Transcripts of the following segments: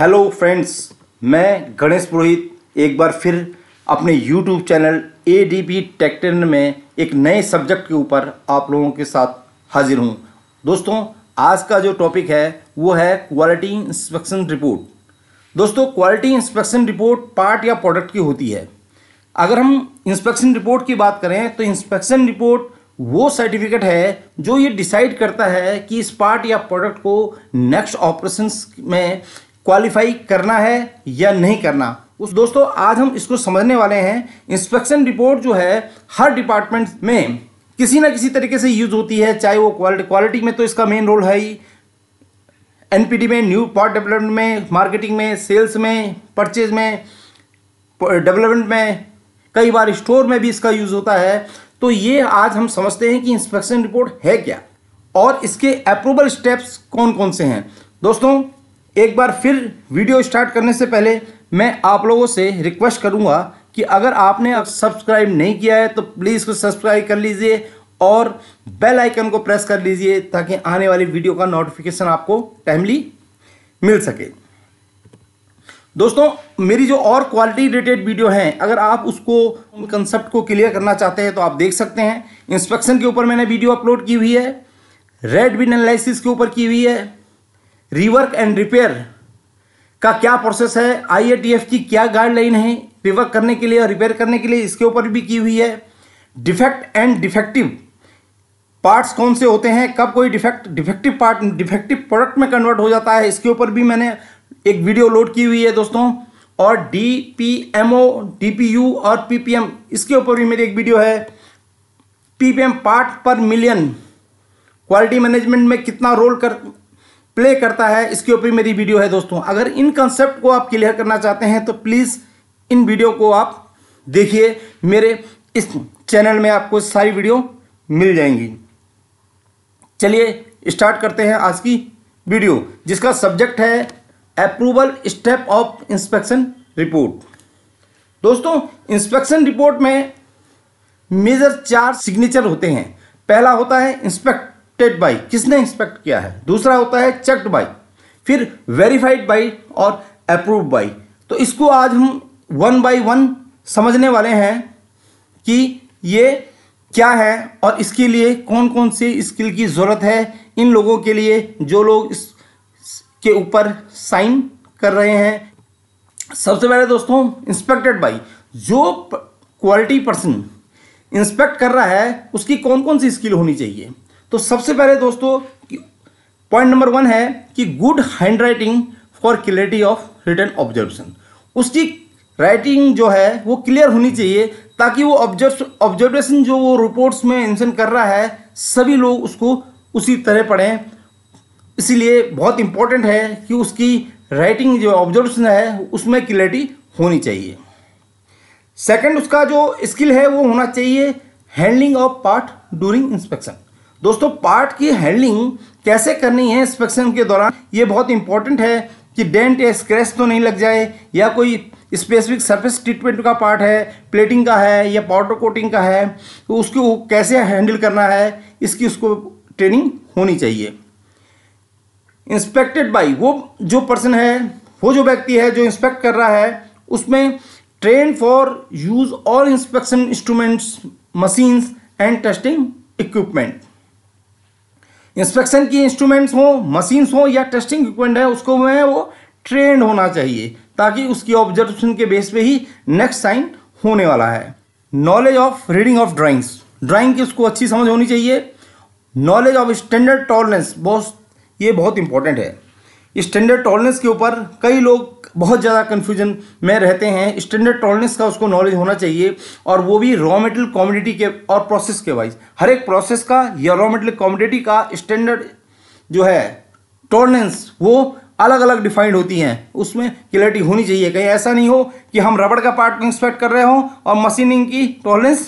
hello friends मैं गणेश पुरोहित एक बार फिर अपने YouTube channel A D P tech ten में एक नए सब्जेक्ट के ऊपर आप लोगों के साथ हाजिर हूँ दोस्तों आज का जो टॉपिक है वो है क्वालिटी इंस्पेक्शन रिपोर्ट दोस्तों क्वालिटी इंस्पेक्शन रिपोर्ट पार्ट या प्रोडक्ट की होती है अगर हम इंस्पेक्शन रिपोर्ट की बात करें तो इंस्पेक्शन रिपोर्ट वो सर्टिफिकेट है जो ये डिसाइड करता है कि इस पार्ट या प्रोडक्ट को नेक्स्ट ऑपरेशंस में क्वालिफाई करना है या नहीं करना उस दोस्तों आज हम इसको समझने वाले हैं इंस्पेक्शन रिपोर्ट जो है हर डिपार्टमेंट में किसी ना किसी तरीके से यूज होती है चाहे वो क्वालिटी क्वालिटी में तो इसका मेन रोल है ही एनपीडी में न्यू पार्ट डेवलपमेंट में मार्केटिंग में सेल्स में परचेज में डेवलपमेंट में कई बार स्टोर में भी इसका यूज होता है तो ये आज हम समझते हैं कि इंस्पेक्शन रिपोर्ट है क्या और इसके अप्रूवल स्टेप्स कौन कौन से हैं दोस्तों एक बार फिर वीडियो स्टार्ट करने से पहले मैं आप लोगों से रिक्वेस्ट करूंगा कि अगर आपने अब सब्सक्राइब नहीं किया है तो प्लीज़ को सब्सक्राइब कर लीजिए और बेल आइकन को प्रेस कर लीजिए ताकि आने वाली वीडियो का नोटिफिकेशन आपको टाइमली मिल सके दोस्तों मेरी जो और क्वालिटी रिलेटेड वीडियो हैं अगर आप उसको उन कंसेप्ट को क्लियर करना चाहते हैं तो आप देख सकते हैं इंस्पेक्शन के ऊपर मैंने वीडियो अपलोड की हुई है रेड बिन एनालिसिस के ऊपर की हुई है रिवर्क एंड रिपेयर का क्या प्रोसेस है आईएटीएफ की क्या गाइडलाइन है रिवर्क करने के लिए और रिपेयर करने के लिए इसके ऊपर भी की हुई है डिफेक्ट एंड डिफेक्टिव पार्ट्स कौन से होते हैं कब कोई defect defective part defective product में कन्वर्ट हो जाता है इसके ऊपर भी मैंने एक वीडियो लोड की हुई है दोस्तों और D P M O D P U और पी पी एम इसके ऊपर भी मेरी एक वीडियो है P P M part per million quality management में कितना रोल कर प्ले करता है इसके ऊपर मेरी वीडियो है दोस्तों अगर इन कंसेप्ट को आप क्लियर करना चाहते हैं तो प्लीज़ इन वीडियो को आप देखिए मेरे इस चैनल में आपको सारी वीडियो मिल जाएंगी चलिए स्टार्ट करते हैं आज की वीडियो जिसका सब्जेक्ट है approval step of inspection report दोस्तों इंस्पेक्शन रिपोर्ट में मेजर चार सिग्नेचर होते हैं पहला होता है इंस्पेक्ट इंस्पेक्टेड बाई किसने इंस्पेक्ट किया है दूसरा होता है चेक्ड बाई फिर वेरीफाइड बाई और अप्रूव बाई तो इसको आज हम वन बाई वन समझने वाले हैं कि ये क्या है और इसके लिए कौन कौन सी स्किल की ज़रूरत है इन लोगों के लिए जो लोग इस के ऊपर साइन कर रहे हैं सबसे पहले दोस्तों इंस्पेक्टेड बाई जो क्वालिटी पर्सन इंस्पेक्ट कर रहा है उसकी कौन कौन सी स्किल होनी चाहिए तो सबसे पहले दोस्तों पॉइंट नंबर वन है कि good hand writing for clarity of written observation उसकी राइटिंग जो है वो क्लियर होनी चाहिए ताकि वो ऑब्जर्व ऑब्जर्वेशन जो वो रिपोर्ट्स में मेंशन कर रहा है सभी लोग उसको उसी तरह पढ़ें इसीलिए बहुत इंपॉर्टेंट है कि उसकी राइटिंग जो ऑब्जर्वेशन है उसमें क्लियरिटी होनी चाहिए सेकंड उसका जो स्किल है वो होना चाहिए handling of part during inspection दोस्तों पार्ट की हैंडलिंग कैसे करनी है इंस्पेक्शन के दौरान ये बहुत इंपॉर्टेंट है कि डेंट या स्क्रैच तो नहीं लग जाए या कोई स्पेसिफिक सरफेस ट्रीटमेंट का पार्ट है प्लेटिंग का है या पाउडर कोटिंग का है तो उसको कैसे हैंडल करना है इसकी उसको ट्रेनिंग होनी चाहिए इंस्पेक्टेड बाई वो जो पर्सन है वो जो व्यक्ति है जो इंस्पेक्ट कर रहा है उसमें train for use all inspection instruments machines and testing equipment inspection की इंस्ट्रूमेंट्स हों मशीन्स हों या टेस्टिंग इक्विपमेंट है उसको है वो ट्रेंड होना चाहिए ताकि उसकी ऑब्जर्वेशन के बेस पे ही नेक्स्ट साइन होने वाला है knowledge of reading of drawings drawing की उसको अच्छी समझ होनी चाहिए नॉलेज ऑफ स्टैंडर्ड टॉलरेंस बहुत ये बहुत इंपॉर्टेंट है स्टैंडर्ड टॉलनेस के ऊपर कई लोग बहुत ज़्यादा कन्फ्यूजन में रहते हैं स्टैंडर्ड टॉलरेंस का उसको नॉलेज होना चाहिए और वो भी रॉ मेटेरियल कॉमोडिटी के और प्रोसेस के वाइज हर एक प्रोसेस का या रॉ मेटेरियल कॉमोडिटी का स्टैंडर्ड जो है टॉलरेंस वो अलग अलग डिफाइंड होती हैं उसमें क्लैरिटी होनी चाहिए कहीं ऐसा नहीं हो कि हम रबड़ का पार्ट इंस्पेक्ट कर रहे हों और मशीनिंग की टॉलरेंस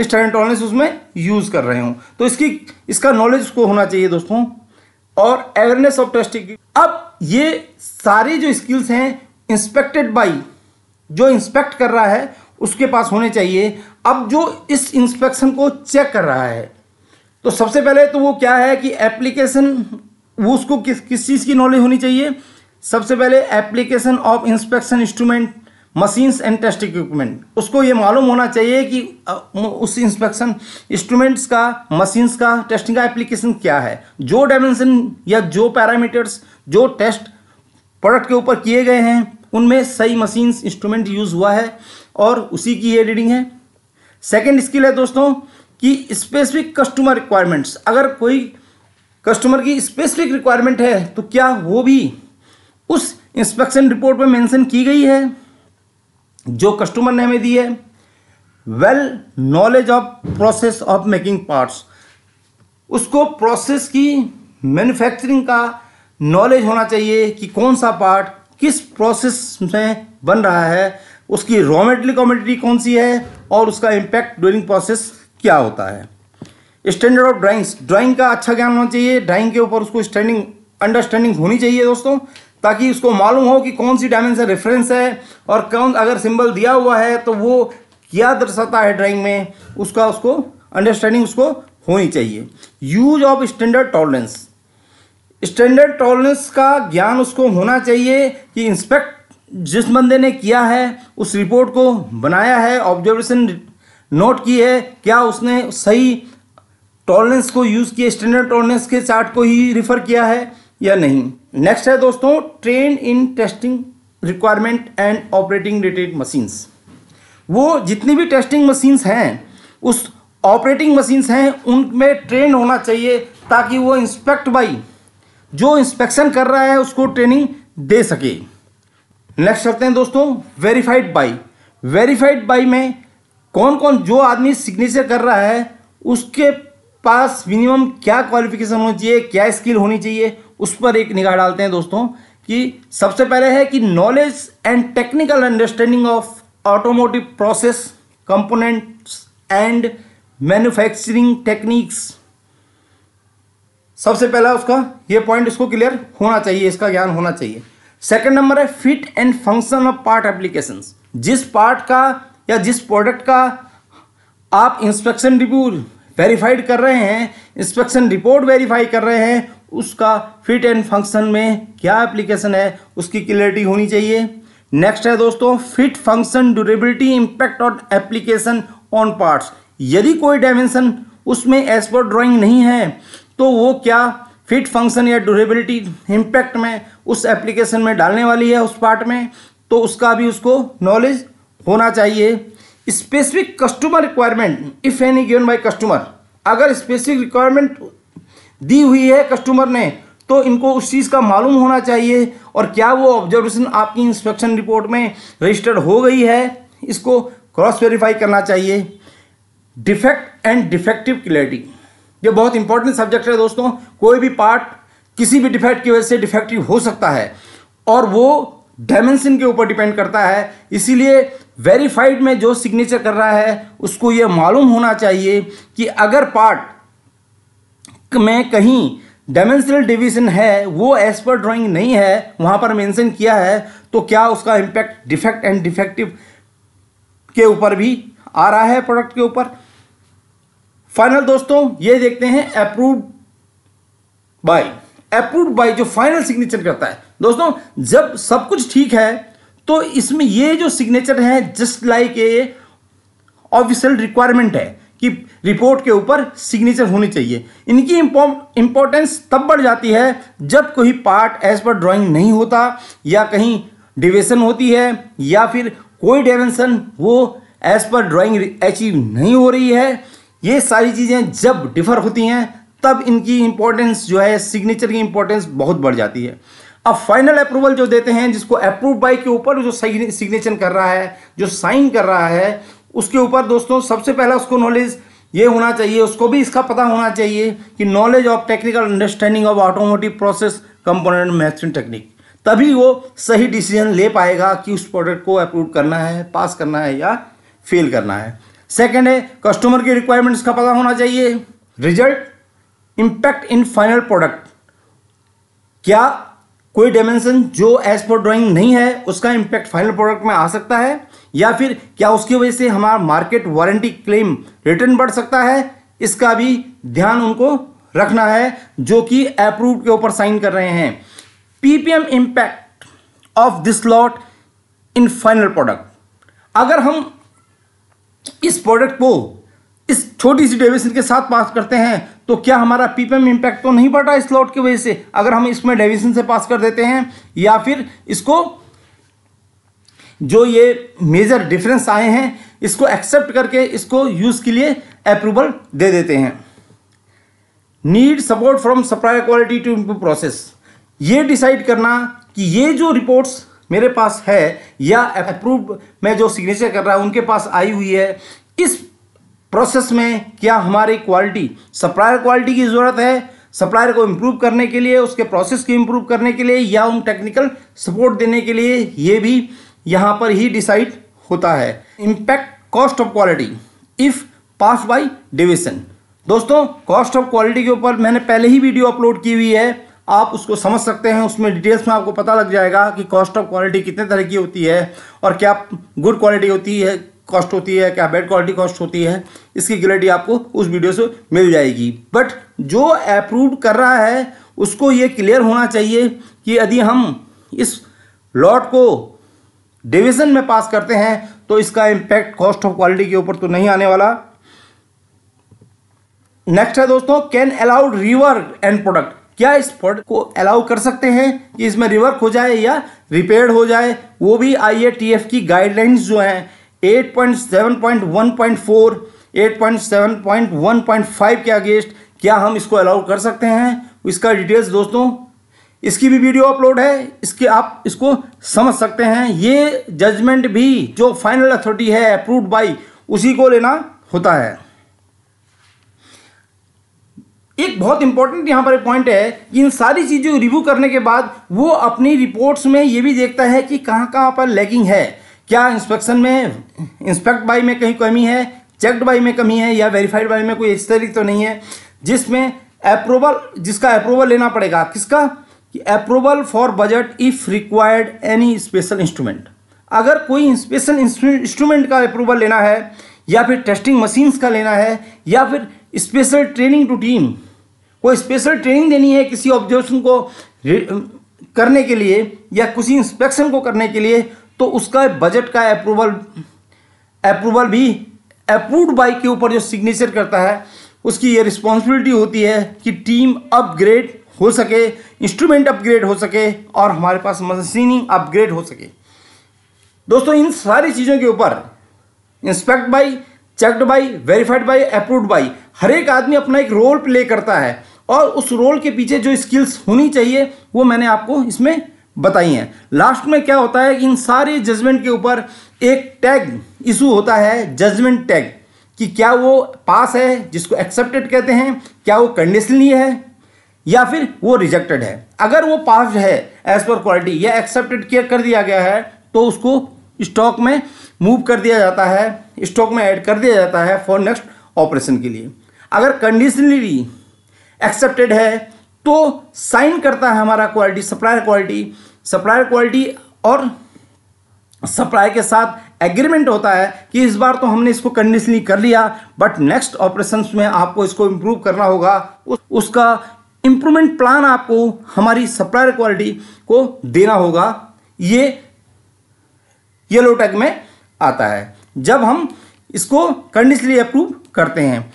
स्टैंडर्ड टॉलरेंस उसमें यूज़ कर रहे हों तो इसकी इसका नॉलेज उसको होना चाहिए दोस्तों और अवेयरनेस ऑफ टेस्टिंग अब ये सारे जो स्किल्स हैं इंस्पेक्टेड बाई जो इंस्पेक्ट कर रहा है उसके पास होने चाहिए अब जो इस इंस्पेक्शन को चेक कर रहा है तो सबसे पहले तो वो क्या है कि एप्लीकेशन वो उसको किस किस चीज़ की नॉलेज होनी चाहिए सबसे पहले application of inspection instrument machines and test equipment उसको ये मालूम होना चाहिए कि उस इंस्पेक्शन इंस्ट्रूमेंट्स का मशीन्स का टेस्टिंग का एप्लीकेशन क्या है जो डायमेंशन या जो पैरामीटर्स जो टेस्ट प्रोडक्ट के ऊपर किए गए हैं उनमें सही मशीन्स इंस्ट्रूमेंट यूज़ हुआ है और उसी की ये रीडिंग है सेकेंड स्किल है दोस्तों कि स्पेसिफिक कस्टमर रिक्वायरमेंट्स अगर कोई कस्टमर की स्पेसिफिक रिक्वायरमेंट है तो क्या वो भी उस इंस्पेक्शन रिपोर्ट में मेंशन की गई है जो कस्टमर ने हमें दी है well knowledge of process of making parts उसको प्रोसेस की मैन्युफैक्चरिंग का नॉलेज होना चाहिए कि कौन सा पार्ट किस प्रोसेस में बन रहा है उसकी रॉ मेटेरियल कॉमेडिटी कौन सी है और उसका इम्पैक्ट ड्यूरिंग प्रोसेस क्या होता है स्टैंडर्ड ऑफ ड्राइंग्स ड्राइंग का अच्छा ज्ञान होना चाहिए ड्राइंग के ऊपर उसको स्टैंडिंग अंडरस्टैंडिंग होनी चाहिए दोस्तों ताकि उसको मालूम हो कि कौन सी डायमेंशन रेफरेंस है और कौन अगर सिंबल दिया हुआ है तो वो क्या दर्शाता है ड्राइंग में उसका उसको अंडरस्टैंडिंग उसको होनी चाहिए use of standard tolerance standard tolerance का ज्ञान उसको होना चाहिए कि इंस्पेक्ट जिस बंदे ने किया है उस रिपोर्ट को बनाया है ऑब्जर्वेशन नोट की है क्या उसने सही टॉलरेंस को यूज़ किया स्टैंडर्ड टॉलरेंस के चार्ट को ही रिफ़र किया है या नहीं नेक्स्ट है दोस्तों train in testing requirement and operating related machines वो जितनी भी टेस्टिंग मशीन्स हैं उस ऑपरेटिंग मशीन्स हैं उनमें ट्रेन होना चाहिए ताकि वो इंस्पेक्ट बाई जो इंस्पेक्शन कर रहा है उसको ट्रेनिंग दे सके नेक्स्ट चलते हैं दोस्तों वेरीफाइड बाई वेरीफाइड बाई में कौन कौन जो आदमी सिग्नेचर कर रहा है उसके पास मिनिमम क्या क्वालिफिकेशन होनी चाहिए क्या स्किल होनी चाहिए उस पर एक निगाह डालते हैं दोस्तों कि सबसे पहले है कि knowledge and technical understanding of automotive process components and manufacturing techniques सबसे पहला उसका ये पॉइंट इसको क्लियर होना चाहिए इसका ज्ञान होना चाहिए सेकंड नंबर है fit and function of part application जिस पार्ट का या जिस प्रोडक्ट का आप इंस्पेक्शन रिव्यू वेरीफाइड कर रहे हैं इंस्पेक्शन रिपोर्ट वेरीफाई कर रहे हैं उसका फिट एंड फंक्शन में क्या एप्लीकेशन है उसकी क्लियरिटी होनी चाहिए नेक्स्ट है दोस्तों फिट फंक्शन ड्यूरेबिलिटी इंपैक्ट और एप्लीकेशन ऑन पार्ट्स यदि कोई डायमेंशन उसमें एज पर ड्राॅइंग नहीं है तो वो क्या फिट फंक्शन या ड्यूरेबिलिटी इम्पैक्ट में उस एप्लीकेशन में डालने वाली है उस पार्ट में तो उसका भी उसको नॉलेज होना चाहिए specific customer requirement if any given by customer अगर स्पेसिफिक रिक्वायरमेंट दी हुई है कस्टमर ने तो इनको उस चीज़ का मालूम होना चाहिए और क्या वो ऑब्जर्वेशन आपकी इंस्पेक्शन रिपोर्ट में रजिस्टर्ड हो गई है इसको क्रॉस वेरीफाई करना चाहिए डिफेक्ट एंड डिफेक्टिव क्लैरिटी ये बहुत इंपॉर्टेंट सब्जेक्ट है दोस्तों कोई भी पार्ट किसी भी डिफेक्ट की वजह से डिफेक्टिव हो सकता है और वो डायमेंशन के ऊपर डिपेंड करता है इसीलिए वेरीफाइड में जो सिग्नेचर कर रहा है उसको ये मालूम होना चाहिए कि अगर पार्ट में कहीं डायमेंशनल डिवीजन है वो एज पर ड्राइंग नहीं है वहां पर मेंशन किया है तो क्या उसका इंपैक्ट डिफेक्ट एंड डिफेक्टिव के ऊपर भी आ रहा है प्रोडक्ट के ऊपर फाइनल दोस्तों ये देखते हैं अप्रूव्ड बाय अप्रूव्ड बाय जो फाइनल सिग्नेचर करता है दोस्तों जब सब कुछ ठीक है तो इसमें ये जो सिग्नेचर है just like a official requirement है कि रिपोर्ट के ऊपर सिग्नेचर होनी चाहिए इनकी इंपॉर्टेंस तब बढ़ जाती है जब कोई पार्ट एज पर ड्राइंग नहीं होता या कहीं डिवेशन होती है या फिर कोई डायमेंशन वो एज पर ड्राइंग अचीव नहीं हो रही है ये सारी चीज़ें जब डिफर होती हैं तब इनकी इंपॉर्टेंस जो है सिग्नेचर की इंपॉर्टेंस बहुत बढ़ जाती है अब फाइनल अप्रूवल जो देते हैं जिसको अप्रूव बाई के ऊपर जो सिग्नेचर कर रहा है जो साइन कर रहा है उसके ऊपर दोस्तों सबसे पहला उसको नॉलेज ये होना चाहिए उसको भी इसका पता होना चाहिए कि knowledge of technical understanding of automotive process component machining technique तभी वो सही डिसीजन ले पाएगा कि उस प्रोडक्ट को अप्रूव करना है पास करना है या फेल करना है सेकेंड है कस्टमर की रिक्वायरमेंट्स का पता होना चाहिए result impact in final product क्या कोई डायमेंशन जो एज पर ड्राइंग नहीं है उसका इम्पैक्ट फाइनल प्रोडक्ट में आ सकता है या फिर क्या उसकी वजह से हमारा मार्केट वारंटी क्लेम रिटर्न बढ़ सकता है इसका भी ध्यान उनको रखना है जो कि अप्रूव के ऊपर साइन कर रहे हैं PPM impact of this lot in final product अगर हम इस प्रोडक्ट को इस छोटी सी डेविशन के साथ पास करते हैं तो क्या हमारा पीपीएम इम्पैक्ट तो नहीं बढ़ रहा इस लॉट की वजह से अगर हम इसमें डेविशन से पास कर देते हैं या फिर इसको जो ये मेजर डिफरेंस आए हैं इसको एक्सेप्ट करके इसको यूज़ के लिए अप्रूवल दे देते हैं need support from supplier quality to improve process ये डिसाइड करना कि ये जो रिपोर्ट्स मेरे पास है या अप्रूव में जो सिग्नेचर कर रहा है उनके पास आई हुई है इस प्रोसेस में क्या हमारी क्वालिटी सप्लायर क्वालिटी की ज़रूरत है सप्लायर को इम्प्रूव करने के लिए उसके प्रोसेस को इम्प्रूव करने के लिए या उन टेक्निकल सपोर्ट देने के लिए ये भी यहाँ पर ही डिसाइड होता है impact cost of quality if pass by division दोस्तों कॉस्ट ऑफ क्वालिटी के ऊपर मैंने पहले ही वीडियो अपलोड की हुई है आप उसको समझ सकते हैं उसमें डिटेल्स में आपको पता लग जाएगा कि कॉस्ट ऑफ क्वालिटी कितने तरह की होती है और क्या गुड क्वालिटी होती है कॉस्ट होती है क्या बैड क्वालिटी कॉस्ट होती है इसकी क्लियरिटी आपको उस वीडियो से मिल जाएगी बट जो अप्रूव कर रहा है उसको ये क्लियर होना चाहिए कि यदि हम इस लॉट को डिवीजन में पास करते हैं तो इसका इंपैक्ट कॉस्ट ऑफ क्वालिटी के ऊपर तो नहीं आने वाला नेक्स्ट है दोस्तों can allowed rework and product क्या इस प्रोडक्ट को अलाउ कर सकते हैं कि इसमें रिवर्क हो जाए या रिपेयर हो जाए वो भी आई की गाइडलाइंस जो है 8.7.1.4 8.7.1.5 के अगेंस्ट क्या हम इसको अलाउ कर सकते हैं इसका डिटेल्स दोस्तों इसकी भी वीडियो अपलोड है इसके आप इसको समझ सकते हैं ये जजमेंट भी जो फाइनल अथॉरिटी है अप्रूव्ड बाई उसी को लेना होता है एक बहुत इंपॉर्टेंट यहां पर पॉइंट है कि इन सारी चीज़ों को रिव्यू करने के बाद वो अपनी रिपोर्ट्स में ये भी देखता है कि कहाँ कहाँ पर लैगिंग है क्या इंस्पेक्शन में इंस्पेक्ट बाई में कहीं कमी है चेक्ड बाई में कमी है या वेरीफाइड बाई में कोई इस तरीके तो नहीं है जिसमें अप्रूवल जिसका अप्रूवल लेना पड़ेगा किसका कि approval for budget if required any special instrument अगर कोई स्पेशल इंस्ट्रूमेंट का अप्रूवल लेना है या फिर टेस्टिंग मशीन्स का लेना है या फिर स्पेशल ट्रेनिंग टू टीम कोई स्पेशल ट्रेनिंग देनी है किसी ऑब्जर्वेशन को करने के लिए या किसी इंस्पेक्शन को करने के लिए तो उसका बजट का अप्रूवल अप्रूवल भी अप्रूव्ड बाई के ऊपर जो सिग्नेचर करता है उसकी ये रिस्पॉन्सिबिलिटी होती है कि टीम अपग्रेड हो सके इंस्ट्रूमेंट अपग्रेड हो सके और हमारे पास मशीनिंग अपग्रेड हो सके दोस्तों इन सारी चीज़ों के ऊपर inspect by checked by verified by approved by हर एक आदमी अपना एक रोल प्ले करता है और उस रोल के पीछे जो स्किल्स होनी चाहिए वो मैंने आपको इसमें बताई हैं लास्ट में क्या होता है इन सारे जजमेंट के ऊपर एक टैग इशू होता है जजमेंट टैग कि क्या वो पास है जिसको एक्सेप्टेड कहते हैं क्या वो कंडीशनली है या फिर वो रिजेक्टेड है अगर वो पास है एज पर क्वालिटी या एक्सेप्टेड केयर कर दिया गया है तो उसको स्टॉक में मूव कर दिया जाता है स्टॉक में ऐड कर दिया जाता है फॉर नेक्स्ट ऑपरेशन के लिए अगर कंडीशनली एक्सेप्टेड है तो साइन करता है हमारा quality supplier quality supplier quality और सप्लाई के साथ एग्रीमेंट होता है कि इस बार तो हमने इसको कंडीशनली कर लिया बट नेक्स्ट ऑपरेशंस में आपको इसको इम्प्रूव करना होगा उसका इम्प्रूवमेंट प्लान आपको हमारी सप्लायर क्वालिटी को देना होगा ये येलो टैग में आता है जब हम इसको कंडीशनली अप्रूव करते हैं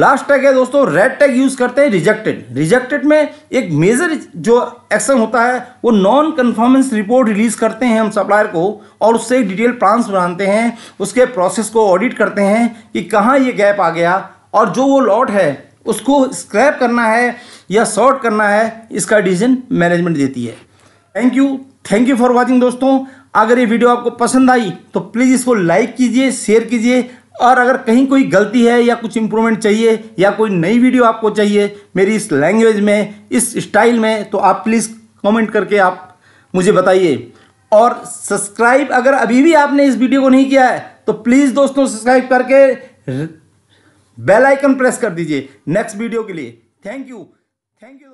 लास्ट टैग है दोस्तों रेड टैग यूज करते हैं रिजेक्टेड रिजेक्टेड में एक मेजर जो एक्शन होता है वो नॉन कन्फॉर्मेंस रिपोर्ट रिलीज करते हैं हम सप्लायर को और उससे डिटेल प्लान्स बनाते हैं उसके प्रोसेस को ऑडिट करते हैं कि कहाँ ये गैप आ गया और जो वो लॉट है उसको स्क्रैप करना है या शॉर्ट करना है इसका डिसीजन मैनेजमेंट देती है thank you thank you for watching दोस्तों अगर ये वीडियो आपको पसंद आई तो प्लीज़ इसको लाइक कीजिए शेयर कीजिए और अगर कहीं कोई गलती है या कुछ इम्प्रूवमेंट चाहिए या कोई नई वीडियो आपको चाहिए मेरी इस लैंग्वेज में इस स्टाइल में तो आप प्लीज़ कमेंट करके आप मुझे बताइए और सब्सक्राइब अगर अभी भी आपने इस वीडियो को नहीं किया है तो प्लीज़ दोस्तों सब्सक्राइब करके बेल आइकन प्रेस कर दीजिए नेक्स्ट वीडियो के लिए थैंक यू थैंक यू